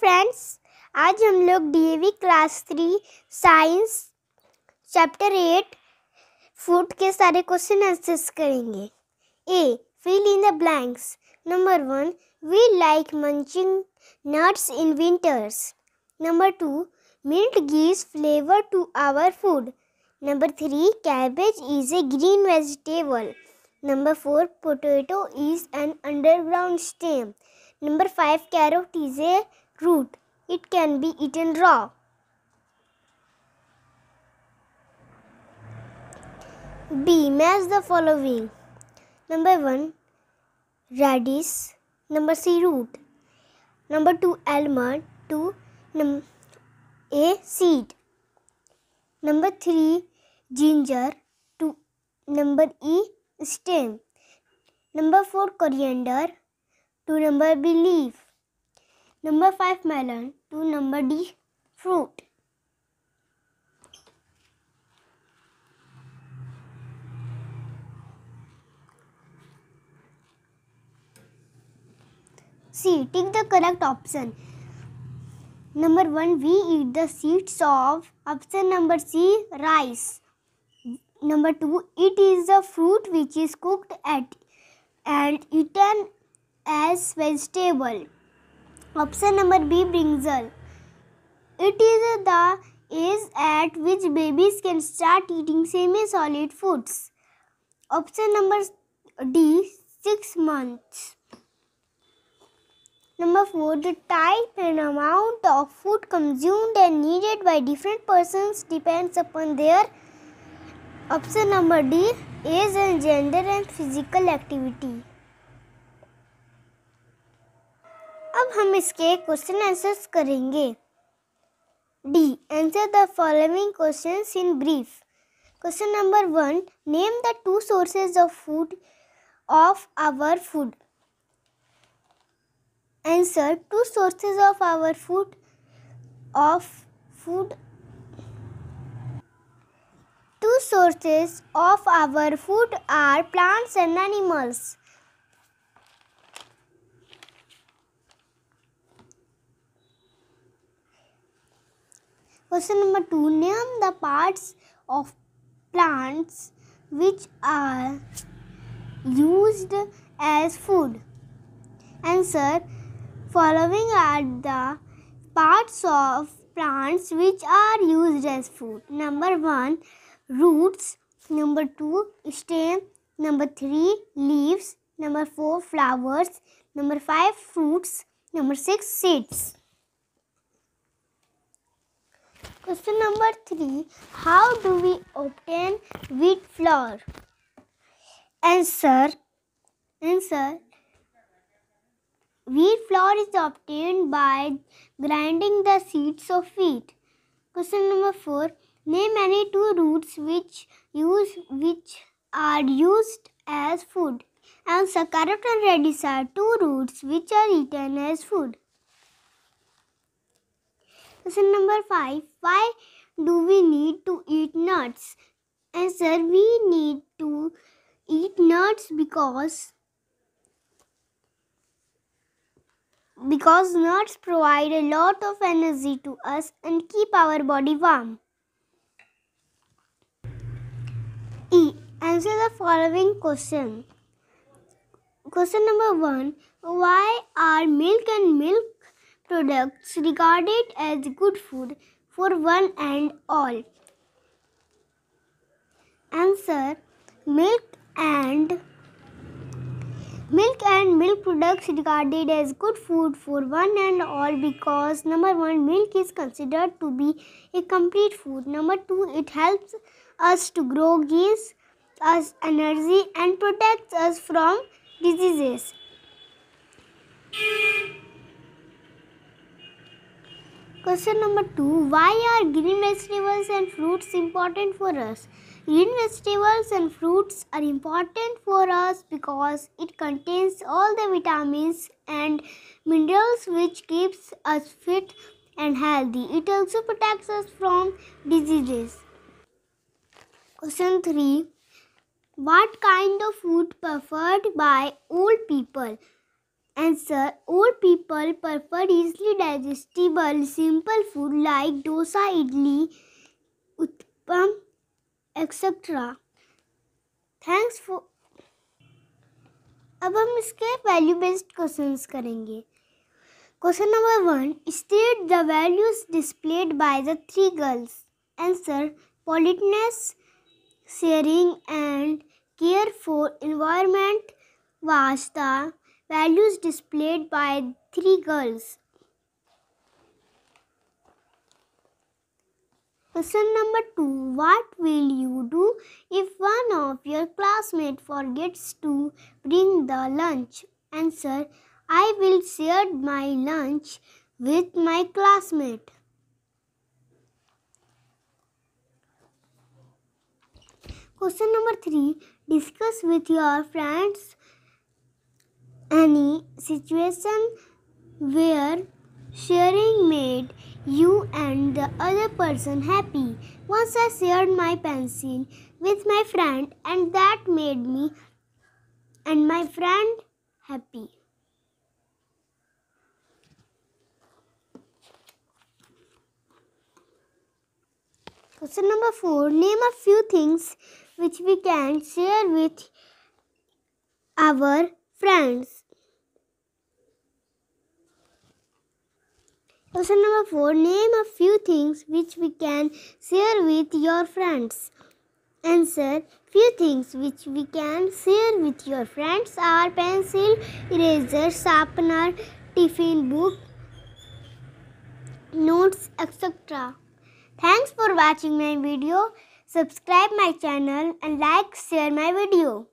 Friends आज हम लोग DAV class three science chapter eight food के सारे क्वेश्चन आंसर्स करेंगे A fill in the blanks number one we like munching nuts in winters number two milk gives flavour to our food number three cabbage is a green vegetable number four potato is an underground stem number five carrot is a root. It can be eaten raw. B. Match the following. Number 1. Radish. Number C. Root. Number 2. Almond. 2. Num A. Seed. Number 3. Ginger. 2. Number E. Stem. Number 4. Coriander. 2. Number B. Leaf. Number 5 melon to number D fruit. C. Take the correct option. Number 1. We eat the seeds of option number C. Rice. Number 2. It is a fruit which is cooked at and eaten as vegetable. Option number B brinjal. It is the age at which babies can start eating semi-solid foods. Option number D 6 months. Number 4 the type and amount of food consumed and needed by different persons depends upon their option number D age and gender and physical activity. अब हम इसके question answers करेंगे D answer the following question in brief question number one name the two sources of food of our food answer two sources of our food of food two sources of our food are plants and animals Question number 2. Name the parts of plants which are used as food. Answer. Following are the parts of plants which are used as food. Number 1. Roots. Number 2. Stem. Number 3. Leaves. Number 4. Flowers. Number 5. Fruits. Number 6. Seeds. Question number 3. How do we obtain wheat flour? Answer. Answer. Wheat flour is obtained by grinding the seeds of wheat. Question number 4. Name any two roots which use which are used as food. Answer. Carrot and radish are two roots which are eaten as food. Question number 5. Why do we need to eat nuts? Answer. We need to eat nuts because because nuts provide a lot of energy to us and keep our body warm. E. Answer the following question. Question number 1. Why are milk and milk products regarded as good food for one and all? Answer Milk and Milk and milk products regarded as good food for one and all because number 1 milk is considered to be a complete food number 2 it helps us to grow gives us energy and protects us from diseases Question number 2. Why are green vegetables and fruits important for us? Green vegetables and fruits are important for us because it contains all the vitamins and minerals which keeps us fit and healthy. It also protects us from diseases. Question 3. What kind of food preferred by old people? Answer. Old people people prefer easily digestible simple food like dosa, idli, utpam, etc. Thanks for अब हम इसके value based question करेंगे question number one state the values displayed by the three girls answer politeness sharing and care for environment वास्ता values displayed by three girls. Question number 2. What will you do if one of your classmates forgets to bring the lunch? Answer. I will share my lunch with my classmate. Question number 3. Discuss with your friends any situation where sharing made you and the other person happy. Once I shared my pencil with my friend and that made me and my friend happy. Question number 4 Name a few things which we can share with our friends. Question number 4 Name a few things which we can share with your friends. Answer Few things which we can share with your friends are pencil, eraser, sharpener, tiffin book, notes, etc. Thanks for watching my video. Subscribe my channel and like, share my video.